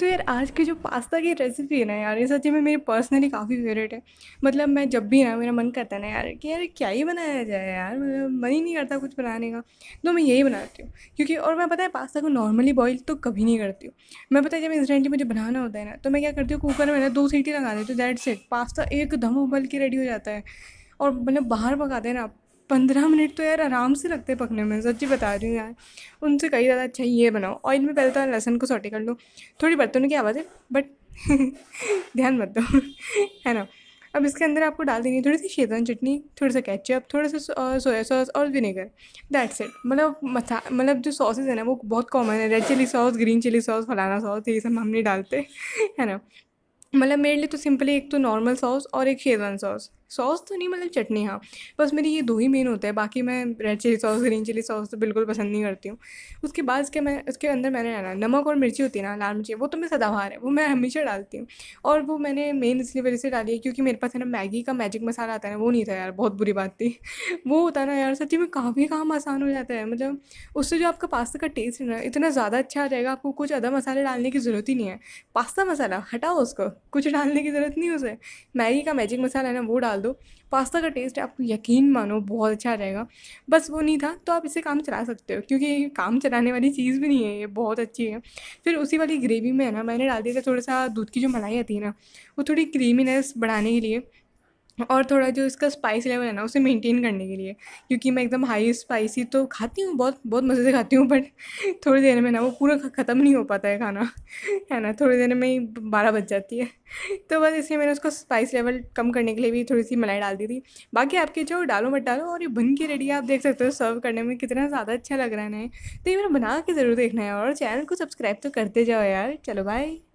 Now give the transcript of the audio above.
तो यार आज की जो पास्ता की रेसिपी है ना यार ये सच्ची में मेरी पर्सनली काफ़ी फेवरेट है मतलब मैं जब भी ना मेरा मन करता है ना यार कि यार क्या ही बनाया जाए यार मतलब मन ही नहीं करता कुछ बनाने का तो मैं यही बनाती हूँ क्योंकि और मैं पता है पास्ता को नॉर्मली बॉईल तो कभी नहीं करती हूँ मैं पता है जब इंस्टेंटली मुझे बनाना होता है ना तो मैं क्या करती हूँ कुकर में ना दो सीटी लगा देती हूँ दैट सेट पास्ता एकदम उबल के रेडी हो जाता है और मतलब बाहर पकाते हैं ना पंद्रह मिनट तो यार आराम से लगते हैं पकने में सच्ची बता रही हूँ यार उनसे कहीं ज़्यादा अच्छा ये बनाओ ऑयल में पहले तो लहसन को सोटी कर लो थोड़ी बर्तन की आवाज़ है बट ध्यान मत दो है ना अब इसके अंदर आपको डाल देंगे थोड़ी सी शेजवान चटनी थोड़ा सा कैचअप थोड़ा सा सोया सॉस और विनेगर दैट्स इट मतलब मसा मतलब जो सॉसेज है ना वो बहुत कॉमन है red chilli sauce green chilli sauce फलाना सॉस ये सब हम नहीं डालते है ना मतलब मेरे लिए तो सिंपली एक तो नॉर्मल सॉस और एक शेजवान सॉस सॉस तो नहीं मतलब चटनी हाँ बस मेरी ये दो ही मेन होता है बाकी मैं red chilli sauce green chilli sauce तो बिल्कुल पसंद नहीं करती हूँ उसके बाद इसके मैं उसके अंदर मैंने डाला नमक और मिर्ची होती है ना लाल मिर्ची वो तो मैं सदाबहार है वो मैं हमेशा डालती हूँ और वो मैंने मेन इसलिए वजह से डाली है क्योंकि मेरे पास है ना मैगी का मैजिक मसाला आता है ना वो नहीं था यार बहुत बुरी बात थी वो होता ना यार सच्ची में काफ़ी काम आसान हो जाता है मतलब उससे जो आपका पास्ता का टेस्ट है ना इतना ज़्यादा अच्छा आ जाएगा आपको कुछ अदा मसाले डालने की ज़रूरत ही नहीं है पास्ता मसाला हटाओ उसको कुछ डालने की ज़रूरत नहीं उसे मैगी का मैजिक मसाला है ना वो डाल डाल दो पास्ता का टेस्ट आपको यकीन मानो बहुत अच्छा आ जाएगा बस वो नहीं था तो आप इसे काम चला सकते हो क्योंकि काम चलाने वाली चीज़ भी नहीं है ये बहुत अच्छी है फिर उसी वाली ग्रेवी में है ना मैंने डाल दिया था थोड़ा सा दूध की जो मलाई आती है ना वो थोड़ी क्रीमीनेस बढ़ाने के लिए और थोड़ा जो इसका स्पाइस लेवल है ना उसे मेंटेन करने के लिए क्योंकि मैं एकदम हाई स्पाइसी तो खाती हूँ बहुत बहुत मज़े से खाती हूँ बट थोड़ी देर में ना वो पूरा ख़त्म नहीं हो पाता है खाना है ना थोड़ी देर में ही बारह बज जाती है तो बस इसलिए मैंने उसको स्पाइस लेवल कम करने के लिए भी थोड़ी सी मलाई डाल दी थी बाकी आपके जो डालो मत डालो और ये बन के रेडी है आप देख सकते हो सर्व करने में कितना ज़्यादा अच्छा लग रहा है तो ये मैंने बना के ज़रूर देखना है और चैनल को सब्सक्राइब तो करते जाओ यार चलो बाय